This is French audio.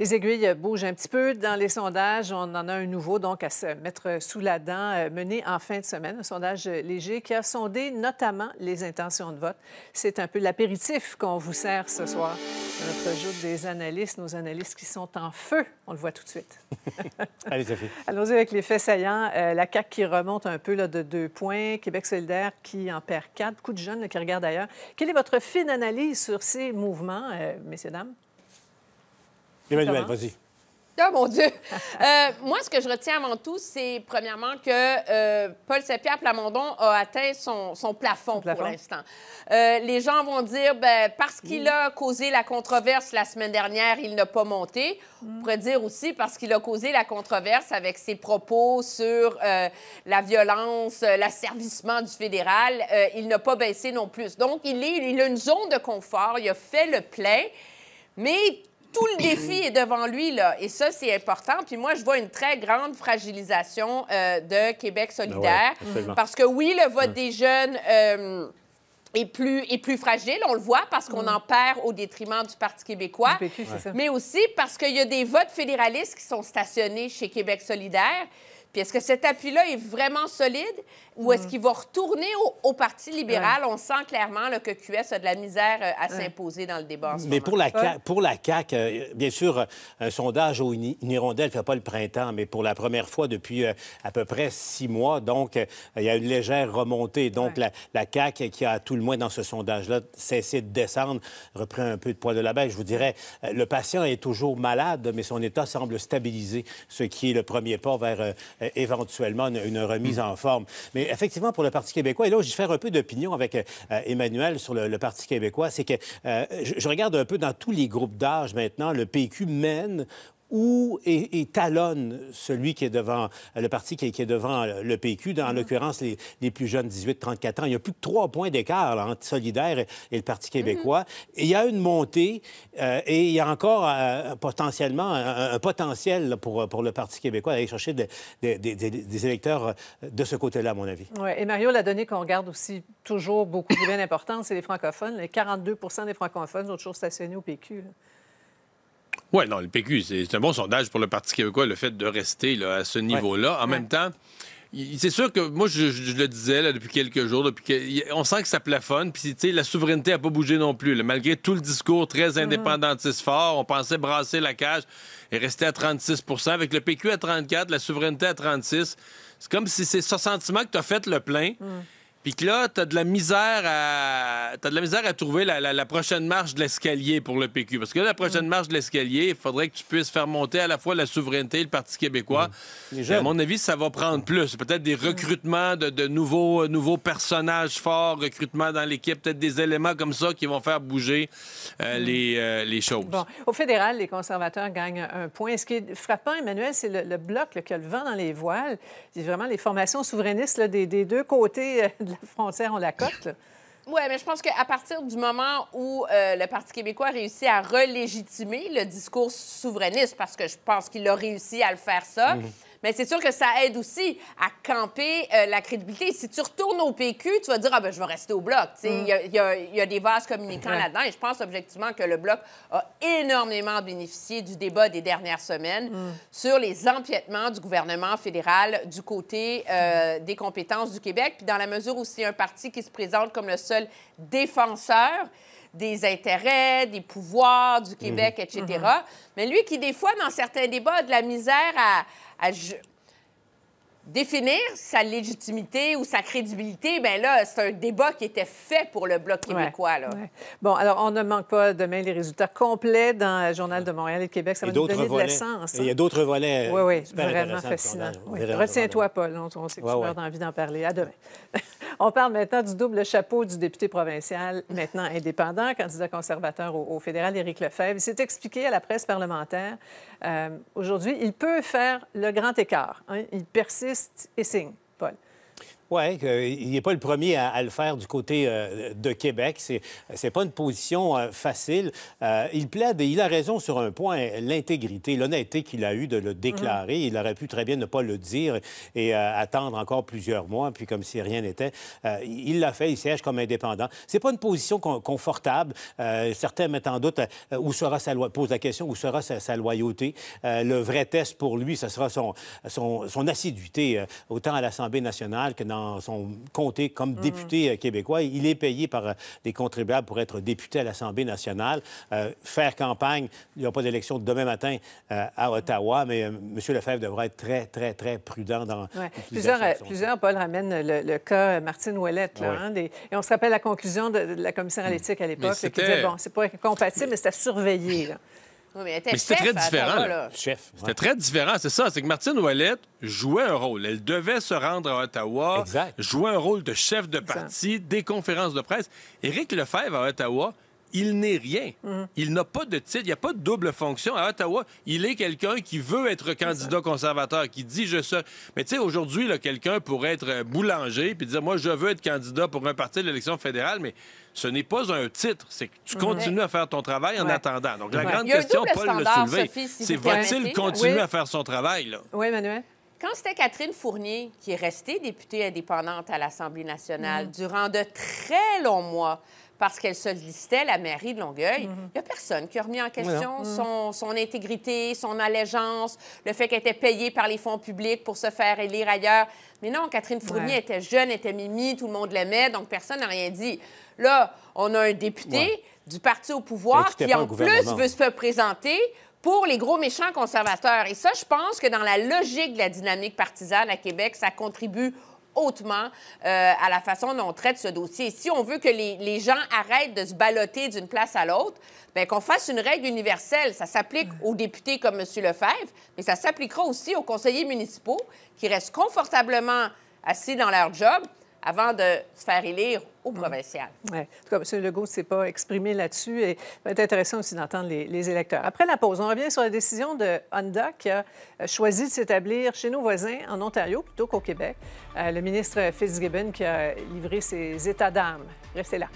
Les aiguilles bougent un petit peu dans les sondages. On en a un nouveau, donc, à se mettre sous la dent, euh, mené en fin de semaine. Un sondage léger qui a sondé notamment les intentions de vote. C'est un peu l'apéritif qu'on vous sert ce soir. Notre jour des analystes, nos analystes qui sont en feu. On le voit tout de suite. Allez, Sophie. Allons-y avec les faits saillants. Euh, la CAQ qui remonte un peu là, de deux points. Québec solidaire qui en perd quatre. Beaucoup de jeunes qui regardent ailleurs. Quelle est votre fine analyse sur ces mouvements, euh, messieurs, dames? Emmanuel, vas-y. Oh mon Dieu! Euh, moi, ce que je retiens avant tout, c'est premièrement que euh, Paul Sepia Plamondon a atteint son, plafond, pour l'instant. Euh, les gens vont dire, ben, parce qu'il mm. a causé la controverse la semaine dernière, il n'a pas monté. Mm. On pourrait dire aussi parce qu'il a causé la controverse avec ses propos sur la violence, l'asservissement du fédéral, il n'a pas baissé non plus. Donc, il, est, il a une zone de confort, il a fait le plein. Mais tout le défi est devant lui, là. Et ça, c'est important. Puis moi, je vois une très grande fragilisation euh, de Québec ah solidaire. parce que oui, le vote des jeunes... Euh, est plus, plus fragile, on le voit, parce qu'on en perd au détriment du Parti québécois, mais aussi parce qu'il y a des votes fédéralistes qui sont stationnés chez Québec solidaire. Puis est-ce que cet appui-là est vraiment solide ou est-ce mm. qu'il va retourner au, Parti libéral? On sent clairement le que QS a de la misère euh, à s'imposer dans le débat. En ce mais pour la, pour la CAQ, euh, bien sûr, euh, un sondage au une hirondelle ne fait pas le printemps, mais pour la première fois depuis à peu près six mois, donc il y a une légère remontée. Donc la, la, CAQ, qui a tout le moins dans ce sondage-là cessé de descendre, reprend un peu de poids de la bête, je vous dirais, le patient est toujours malade, mais son état semble stabilisé, ce qui est le premier pas vers euh, éventuellement une, remise mm. en forme. Mais effectivement, pour le Parti québécois, et là, je faire un peu d'opinion avec euh, Emmanuel sur le, Parti québécois, c'est que euh, je regarde un peu dans tous les groupes d'âge maintenant, le PQ mène où et, talonne celui qui est devant le parti qui est, devant euh, le PQ, en mm. l'occurrence les, plus jeunes 18-34 ans. Il y a plus de trois points d'écart entre Solidaire et, le Parti mm-hmm. québécois. il y a une montée euh, et il y a encore euh, potentiellement un, potentiel pour, pour le Parti québécois d'aller chercher des électeurs de ce côté-là, à mon avis. Oui. Et Mario, la donnée qu'on regarde aussi toujours beaucoup plus c'est les francophones. Les 42 des francophones sont toujours stationnés au PQ. Oui, non, le PQ, c'est un bon sondage pour le Parti québécois, le fait de rester là, à ce niveau-là. En même temps, c'est sûr que moi, je, le disais là, depuis quelques jours, depuis que, on sent que ça plafonne. Puis, la souveraineté n'a pas bougé non plus. malgré tout le discours très indépendantiste fort, on pensait brasser la cage et rester à 36 Avec le PQ à 34, la souveraineté à 36 c'est comme si c'est ce sentiment que tu as fait le plein. Puis que là, t'as de la misère à de la misère à trouver la, prochaine marche de l'escalier pour le PQ. Parce que là, la prochaine mm. marche de l'escalier, il faudrait que tu puisses faire monter à la fois la souveraineté et le Parti québécois. Mm. À mon avis, ça va prendre plus. Peut-être des mm. recrutements de, nouveaux, euh, nouveaux personnages forts, recrutements dans l'équipe, peut-être des éléments comme ça qui vont faire bouger euh, les, euh, les, choses. Bon. Au fédéral, les conservateurs gagnent un point. Ce qui est frappant, Emmanuel, c'est le, bloc lequel qui a le vent dans les voiles. C'est vraiment les formations souverainistes des, des, deux côtés la frontière, on la cote. Oui, mais je pense qu'à partir du moment où euh, le Parti québécois a réussi à relégitimer le discours souverainiste, parce que je pense qu'il a réussi à le faire ça, mhm. Mais c'est sûr que ça aide aussi à camper euh, la crédibilité. Si tu retournes au PQ, tu vas dire, ah ben, je vais rester au bloc. Mm. Il y, a des vases communicants là-dedans et je pense objectivement que le bloc a énormément bénéficié du débat des dernières semaines mm. sur les empiètements du gouvernement fédéral du côté euh, des compétences du Québec. Puis dans la mesure où c'est un parti qui se présente comme le seul défenseur, des intérêts, des pouvoirs du mm-hmm. Québec, etc. Mm-hmm. Mais lui qui, des fois, dans certains débats, a de la misère à, à définir sa légitimité ou sa crédibilité, ben là, c'est un débat qui était fait pour le Bloc québécois. Bon, alors, on ne manque pas demain les résultats complets dans le Journal de Montréal et de Québec. Ça va nous donner de l'essence. Il y a hein. d'autres volets. Euh, oui, oui, vraiment fascinant. Retiens-toi, Paul. On, sait que tu d'envie d'en parler. À demain. On parle maintenant du double chapeau du député provincial, maintenant indépendant, candidat conservateur au, fédéral, Éric Lefebvre. Il s'est expliqué à la presse parlementaire euh, aujourd'hui. Il peut faire le grand écart. Hein. Il persiste et signe, Paul. Oui, euh, il n'est pas le premier à, le faire du côté euh, de Québec. C'est n'est pas une position euh, facile. il plaide, et il a raison sur un point, l'intégrité, l'honnêteté qu'il a eu de le déclarer. Mhm. Il aurait pu très bien ne pas le dire et attendre encore plusieurs mois, puis comme si rien n'était. il l'a fait, il siège comme indépendant. C'est pas une position confortable. certains mettent en doute où sera sa posent la question où sera sa, loyauté. le vrai test pour lui, ce sera son, son, son assiduité, autant à l'Assemblée nationale que dans son comté comme mm. député euh, québécois. Il est payé par euh, des contribuables pour être député à l'Assemblée nationale. Euh, faire campagne, il n'y a pas d'élection demain matin à Ottawa, mais M. Lefebvre devra être très, très, très prudent dans... Plusieurs, plusieurs, Paul, ramène le, cas Martine Ouellette. Là, ah hein, Et on se rappelle la conclusion de, la commissaire à mm. l'éthique à l'époque qui disait, bon, c'est pas compatible, mais c'est à surveiller. mais, c'était très différent. C'était très différent, c'est ça. C'est que Martine Ouellette jouait un rôle. Elle devait se rendre à Ottawa, jouer un rôle de chef de parti, des conférences de presse. Éric Lefebvre à Ottawa, il n'est rien. Mhm. Il n'a pas de titre, il n'y a pas de double fonction. À Ottawa, il est quelqu'un qui veut être candidat conservateur, qui dit je sais Mais tu sais, aujourd'hui, quelqu'un pourrait être euh, boulanger puis dire moi, je veux être candidat pour un parti de l'élection fédérale, mais ce n'est pas un titre. C'est que tu mhm. continues à faire ton travail en attendant. Donc, la grande question, Paul le soulevé, c'est va-t-il continuer à faire son travail? Là? Oui, Manuel. Quand c'était Catherine Fournier, qui est restée députée indépendante à l'Assemblée nationale mhm. durant de très longs mois, parce qu'elle sollicitait la mairie de Longueuil. Il mhm. n'y a personne qui a remis en question mhm. son, intégrité, son allégeance, le fait qu'elle était payée par les fonds publics pour se faire élire ailleurs. Mais non, Catherine Fournier était jeune, était mimi, tout le monde l'aimait, donc personne n'a rien dit. Là, on a un député du parti au pouvoir qui, en plus, veut se présenter pour les gros méchants conservateurs. Et ça, je pense que dans la logique de la dynamique partisane à Québec, ça contribue hautement euh, à la façon dont on traite ce dossier. Si on veut que les, les gens arrêtent de se balloter d'une place à l'autre, bien qu'on fasse une règle universelle. Ça s'applique aux députés comme M. Lefebvre, mais ça s'appliquera aussi aux conseillers municipaux qui restent confortablement assis dans leur job avant de se faire élire au provincial. Ouais. En tout cas, M. Legault ne s'est pas exprimé là-dessus et ça va être intéressant aussi d'entendre les, électeurs. Après la pause, on revient sur la décision de Honda qui a euh, choisi de s'établir chez nos voisins en Ontario plutôt qu'au Québec. Euh, le ministre Fitzgibbon qui a livré ses états d'âme. Restez là.